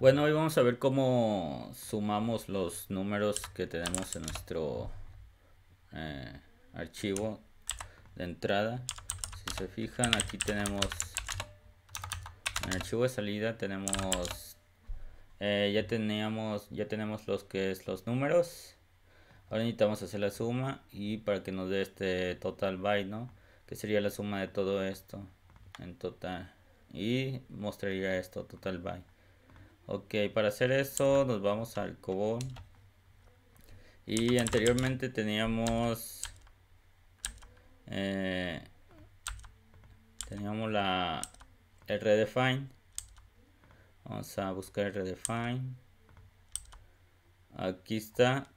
Bueno, hoy vamos a ver cómo sumamos los números que tenemos en nuestro eh, archivo de entrada. Si se fijan, aquí tenemos en el archivo de salida tenemos eh, ya teníamos ya tenemos los que es los números. Ahora necesitamos hacer la suma y para que nos dé este total by, ¿no? Que sería la suma de todo esto en total y mostraría esto total by. Ok, para hacer eso nos vamos al cobón. Y anteriormente teníamos... Eh, teníamos la el redefine. Vamos a buscar el redefine. Aquí está.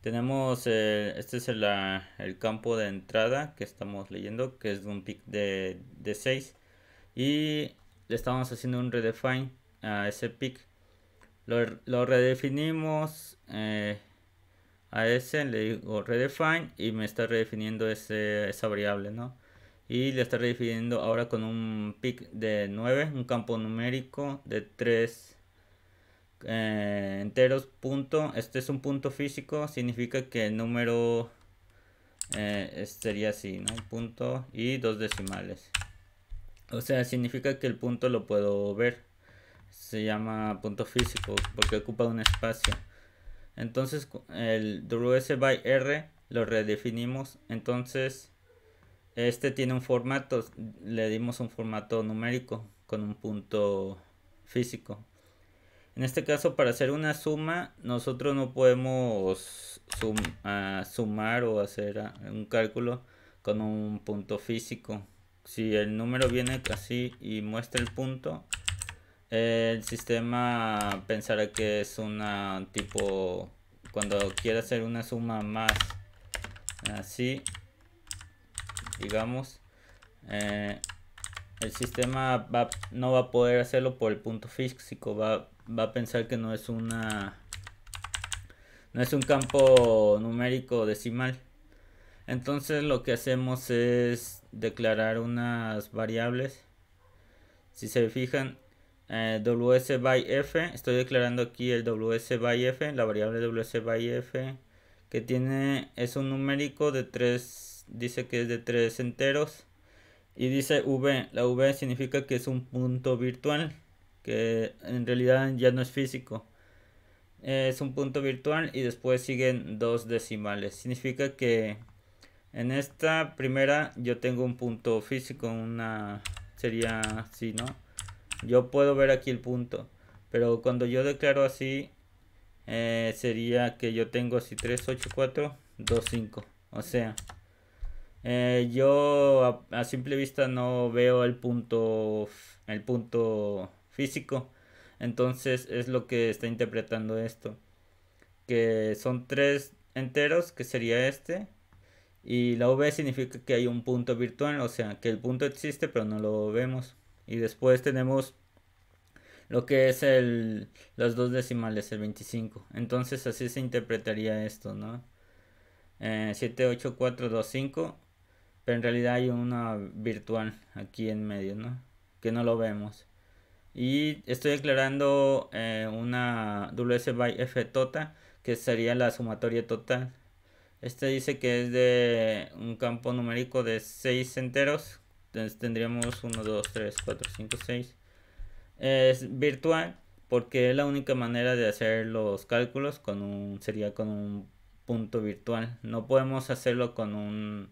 Tenemos, el, eh, este es ah, el, campo de entrada que estamos leyendo, que es de un pick de 6. Y le estamos haciendo un redefine a ese pick. Lo, redefinimos eh, a ese, le digo redefine y me está redefiniendo ese, esa variable, Y le está redefiniendo ahora con un pic de 9, un campo numérico de 3 eh, enteros punto. Este es un punto físico, significa que el número eh, sería así, Un punto y dos decimales. O sea, significa que el punto lo puedo ver se llama punto físico porque ocupa un espacio. Entonces el WS by R lo redefinimos. Entonces este tiene un formato, le dimos un formato numérico con un punto físico. En este caso para hacer una suma nosotros no podemos ah, sumar o hacer ah, un cálculo con un punto físico. Si el número viene así y muestra el punto, el sistema pensará que es una tipo... Cuando quiera hacer una suma más así, digamos, eh, el sistema va, no va a poder hacerlo por el punto físico, va, va a pensar que no es una no es un campo numérico decimal. Entonces lo que hacemos es declarar unas variables. Si se fijan, eh, ws by f estoy declarando aquí el ws by f la variable ws by f que tiene es un numérico de 3 dice que es de 3 enteros y dice v la v significa que es un punto virtual que en realidad ya no es físico eh, es un punto virtual y después siguen dos decimales significa que en esta primera yo tengo un punto físico una sería así no yo puedo ver aquí el punto. Pero cuando yo declaro así, eh, sería que yo tengo así 3, 8, 4, 2, 5. O sea, eh, yo a, simple vista no veo el punto, el punto físico. Entonces es lo que está interpretando esto. Que son tres enteros, que sería este. Y la V significa que hay un punto virtual, o sea, que el punto existe pero no lo vemos. Y después tenemos lo que es el, los dos decimales, el 25. Entonces así se interpretaría esto, ¿no? Eh, 78425, pero en realidad hay una virtual aquí en medio, ¿no? Que no lo vemos. Y estoy declarando eh, una WS by F total que sería la sumatoria total. Este dice que es de un campo numérico de 6 enteros entonces tendríamos 1, 2, 3, 4, 5, 6. Es virtual porque es la única manera de hacer los cálculos con un, sería con un punto virtual. No podemos hacerlo con un,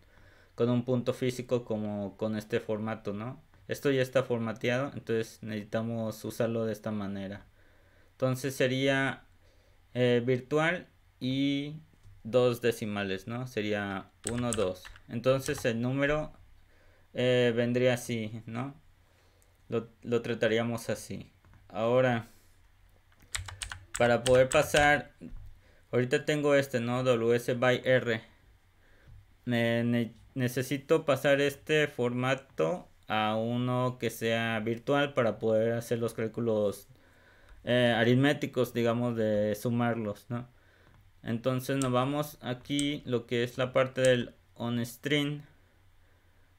con un punto físico como con este formato, ¿no? Esto ya está formateado, entonces necesitamos usarlo de esta manera. Entonces sería eh, virtual y dos decimales, ¿no? Sería 1, 2. Entonces el número eh, vendría así, ¿no? Lo, trataríamos así. Ahora, para poder pasar, ahorita tengo este, ¿no? WS by R. necesito pasar este formato a uno que sea virtual para poder hacer los cálculos eh, aritméticos, digamos, de sumarlos, ¿no? Entonces nos vamos aquí, lo que es la parte del string.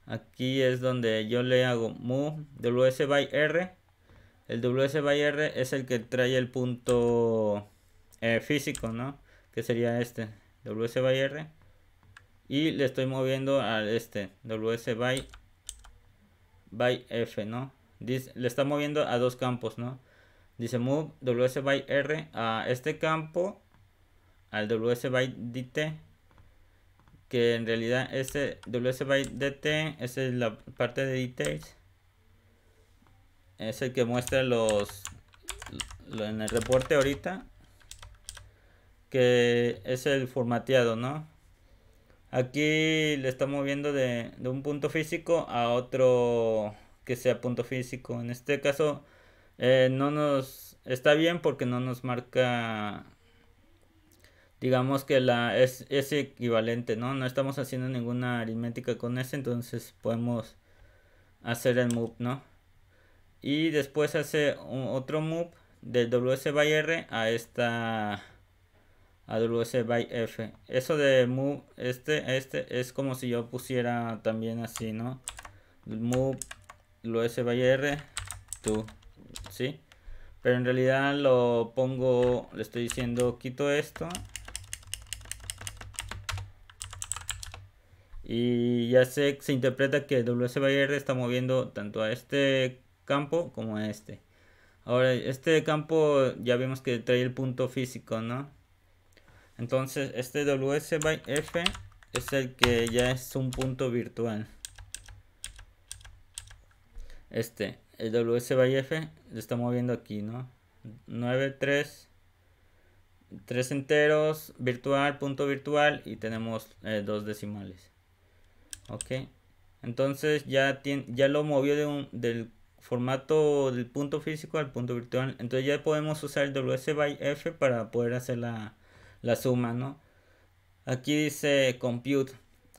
Aquí es donde yo le hago move ws by r. El ws by r es el que trae el punto eh, físico, ¿no? Que sería este, ws by r. Y le estoy moviendo al este, ws by, by f, ¿no? le está moviendo a dos campos, ¿no? Dice move ws by r a este campo, al ws by dt que en realidad ese ws esa es la parte de details es el que muestra los en el reporte ahorita que es el formateado no aquí le estamos viendo de, un punto físico a otro que sea punto físico en este caso eh, no nos está bien porque no nos marca digamos que la es, equivalente, ¿no? No estamos haciendo ninguna aritmética con ese, entonces podemos hacer el move, ¿no? Y después hace otro move del WS by R a esta a WS by F. Eso de move este este es como si yo pusiera también así, ¿no? Move WS by R to, ¿sí? Pero en realidad lo pongo, le estoy diciendo quito esto Y ya se, se interpreta que R está moviendo tanto a este campo como a este. Ahora, este campo ya vimos que trae el punto físico, ¿no? Entonces, este WS by F es el que ya es un punto virtual. Este, el WS by F lo está moviendo aquí, ¿no? 9, 3, 3 enteros, virtual, punto virtual y tenemos eh, dos decimales. Ok. Entonces ya, tiene, ya lo movió de del formato del punto físico al punto virtual. Entonces ya podemos usar el WS by F para poder hacer la, suma, ¿no? Aquí dice compute.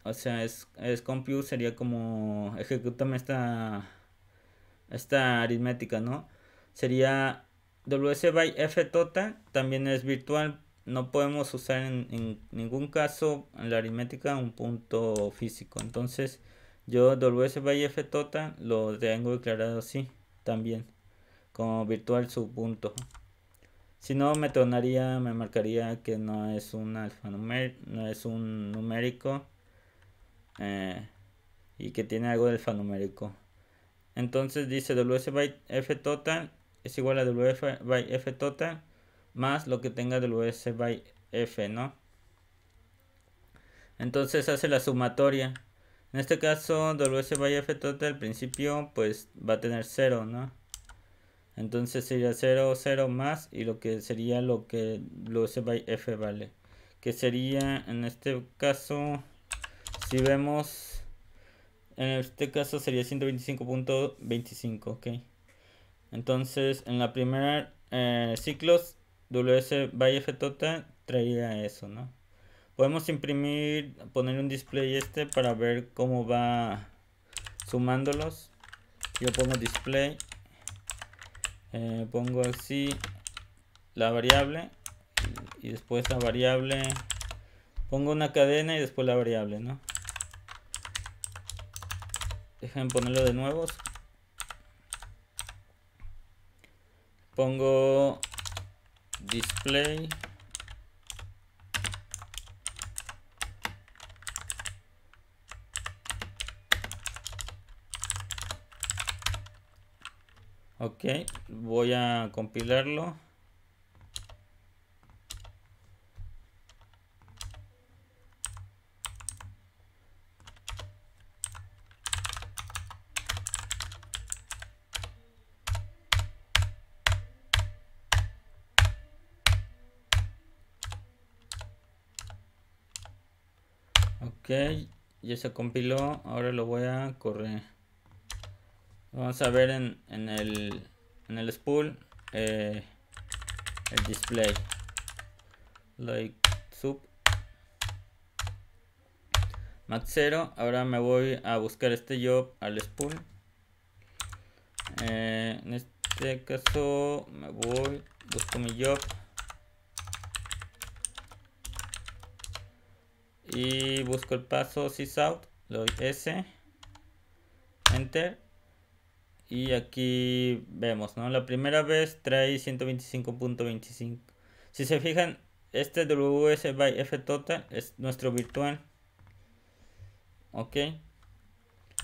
O sea, es, es compute sería como ejecutame esta, esta aritmética, ¿no? Sería WS by F total, también es virtual no podemos usar en, ningún caso en la aritmética un punto físico. Entonces yo WS by F total lo tengo declarado así también como virtual subpunto. Si no me tornaría, me marcaría que no es un alfanumérico, no es un numérico eh, y que tiene algo de alfanumérico. Entonces dice WS by F total es igual a WF by F total más lo que tenga del US by F, ¿no? Entonces hace la sumatoria. En este caso, WS by F total al principio, pues va a tener 0, ¿no? Entonces sería 0, 0 más y lo que sería lo que WS by F vale. Que sería, en este caso, si vemos, en este caso sería 125.25, ¿ok? Entonces, en la primera eh, ciclos WS by FTOTA traía eso, ¿no? Podemos imprimir, poner un display este para ver cómo va sumándolos. Yo pongo display, eh, pongo así la variable y después la variable, pongo una cadena y después la variable, ¿no? Dejen ponerlo de nuevo. Pongo display ok voy a compilarlo Ok, ya se compiló. Ahora lo voy a correr. Vamos a ver en, en el, en el spool eh, el display. Like sub max 0. Ahora me voy a buscar este job al spool. Eh, en este caso me voy, busco mi job. y busco el paso sysout, le doy S, Enter. Y aquí vemos, ¿no? La primera vez trae 125.25. Si se fijan, este WS by F total es nuestro virtual. Ok.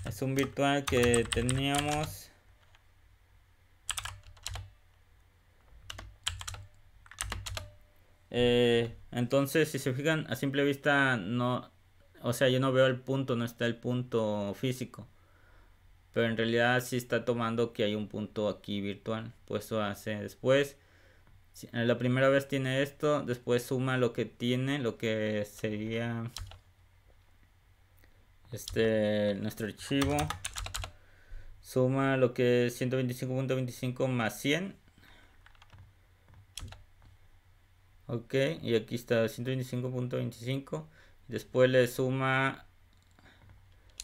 Es un virtual que teníamos Eh, entonces, si se fijan, a simple vista no, o sea, yo no veo el punto, no está el punto físico. Pero en realidad sí está tomando que hay un punto aquí virtual. pues Puesto hace después. Eh, la primera vez tiene esto, después suma lo que tiene, lo que sería este nuestro archivo. Suma lo que es 125.25 más 100 ok y aquí está 125.25 después le suma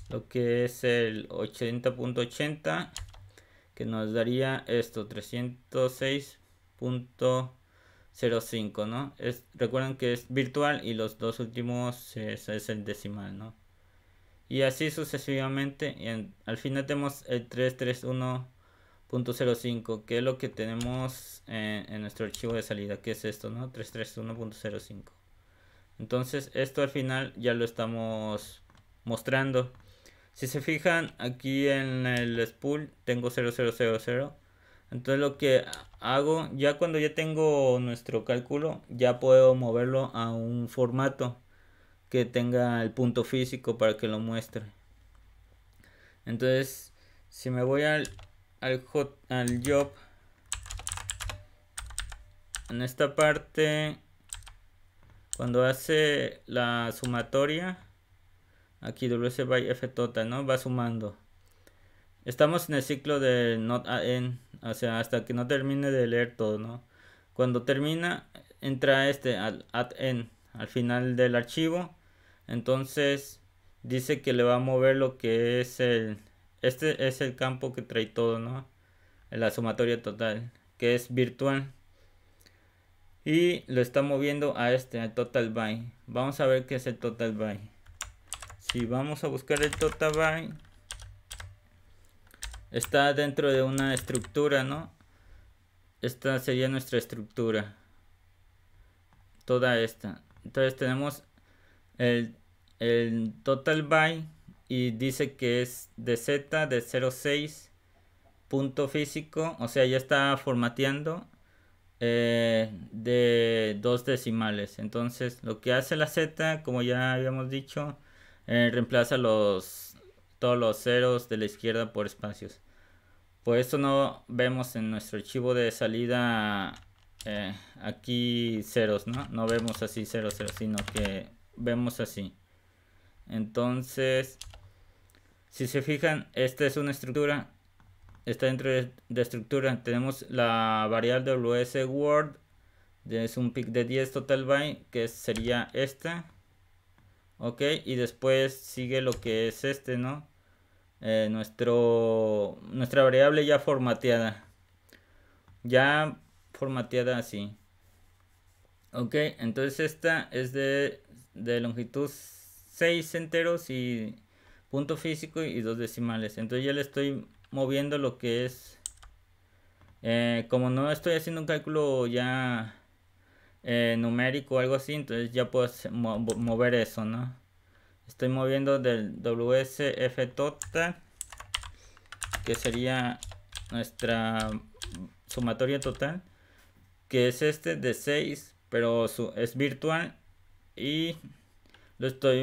lo que es el 80.80 que nos daría esto 306.05 no es, recuerden que es virtual y los dos últimos es, el decimal no y así sucesivamente y al final tenemos el 331 .05, que es lo que tenemos eh, en, nuestro archivo de salida, que es esto, ¿no? 331.05. Entonces, esto al final ya lo estamos mostrando. Si se fijan, aquí en el spool tengo 0000. Entonces lo que hago, ya cuando ya tengo nuestro cálculo, ya puedo moverlo a un formato que tenga el punto físico para que lo muestre. Entonces, si me voy al al, hot, al job en esta parte cuando hace la sumatoria aquí WC by F total ¿no? va sumando estamos en el ciclo de not a o sea hasta que no termine de leer todo ¿no? cuando termina entra este al al final del archivo entonces dice que le va a mover lo que es el este es el campo que trae todo, ¿no? La sumatoria total, que es virtual. Y lo está moviendo a este, al total by. Vamos a ver qué es el total by. Si vamos a buscar el total by, está dentro de una estructura, ¿no? Esta sería nuestra estructura. Toda esta. Entonces tenemos el, el total by y dice que es de Z de 06 punto físico, o sea, ya está formateando eh, de dos decimales. Entonces, lo que hace la Z, como ya habíamos dicho, eh, reemplaza los todos los ceros de la izquierda por espacios. Por eso no vemos en nuestro archivo de salida eh, aquí ceros, ¿no? No vemos así 00, sino que vemos así. Entonces, si se fijan, esta es una estructura. Está dentro de, estructura. Tenemos la variable WS Word. Es un pick de 10 total by, que sería esta. Ok, y después sigue lo que es este, ¿no? Eh, nuestro, nuestra variable ya formateada. Ya formateada así. Ok, entonces esta es de, de longitud 6 enteros y punto físico y dos decimales. Entonces ya le estoy moviendo lo que es... Eh, como no estoy haciendo un cálculo ya eh, numérico o algo así, entonces ya puedo mover eso, ¿no? Estoy moviendo del WSF total, que sería nuestra sumatoria total, que es este de 6, pero su es virtual y lo estoy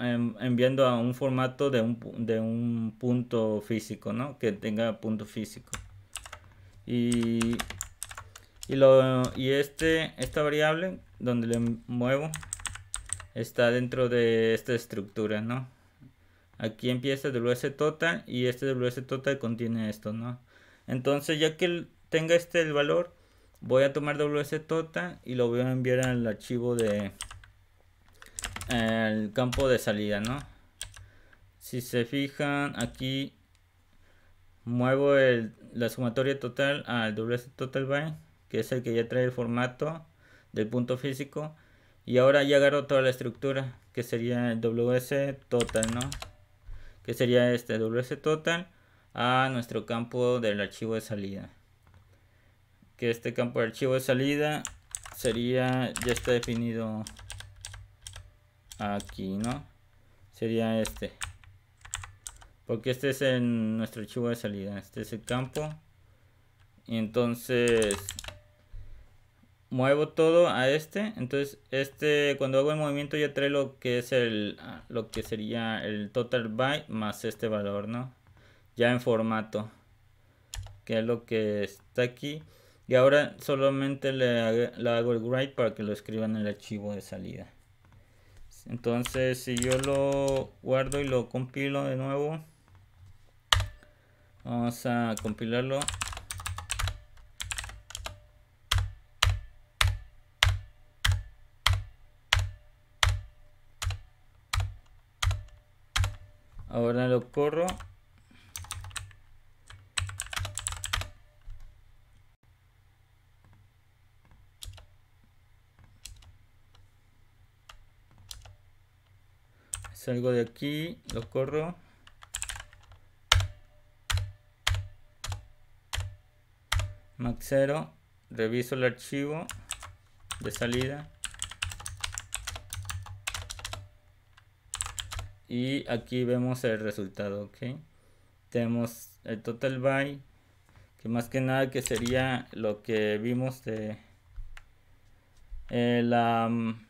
em, enviando a un formato de un, punto físico, ¿no? Que tenga punto físico. Y, y, lo, y este, esta variable, donde le muevo, está dentro de esta estructura, ¿no? Aquí empieza el total y este WS total contiene esto, ¿no? Entonces ya que tenga este el valor, voy a tomar WS total y lo voy a enviar al archivo de, el campo de salida, ¿no? Si se fijan aquí muevo la sumatoria total al WS Total By, que es el que ya trae el formato del punto físico. Y ahora ya agarro toda la estructura, que sería el WS Total, ¿no? Que sería este WS Total a nuestro campo del archivo de salida. Que este campo de archivo de salida sería, ya está definido aquí, ¿no? Sería este. Porque este es nuestro archivo de salida. Este es el campo. Y entonces muevo todo a este. Entonces este cuando hago el movimiento ya trae lo que es el ah, lo que sería el total byte más este valor, ¿no? Ya en formato. Que es lo que está aquí. Y ahora solamente le, hago el write para que lo escriban en el archivo de salida. Entonces, si yo lo guardo y lo compilo de nuevo, vamos a compilarlo. Ahora lo corro Salgo de aquí, lo corro. Maxero. reviso el archivo de salida. Y aquí vemos el resultado, ok. Tenemos el total by, que más que nada que sería lo que vimos de eh, la mm,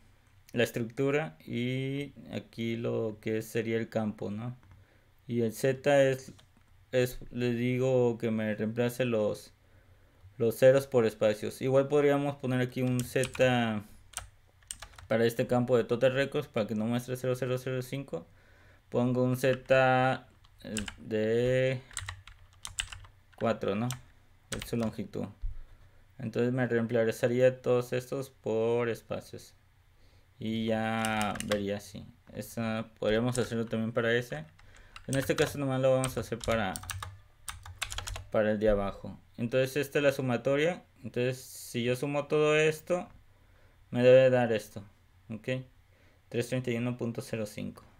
la estructura y aquí lo que sería el campo, ¿no? Y el Z es, es le digo que me reemplace los, los ceros por espacios. Igual podríamos poner aquí un Z para este campo de Total Records para que no muestre 0005. Pongo un Z eh, de 4, ¿no? Es su longitud. Entonces me reemplazaría todos estos por espacios y ya vería si Esta, podríamos hacerlo también para ese en este caso nomás lo vamos a hacer para para el de abajo entonces esta es la sumatoria entonces si yo sumo todo esto me debe dar esto ok 331.05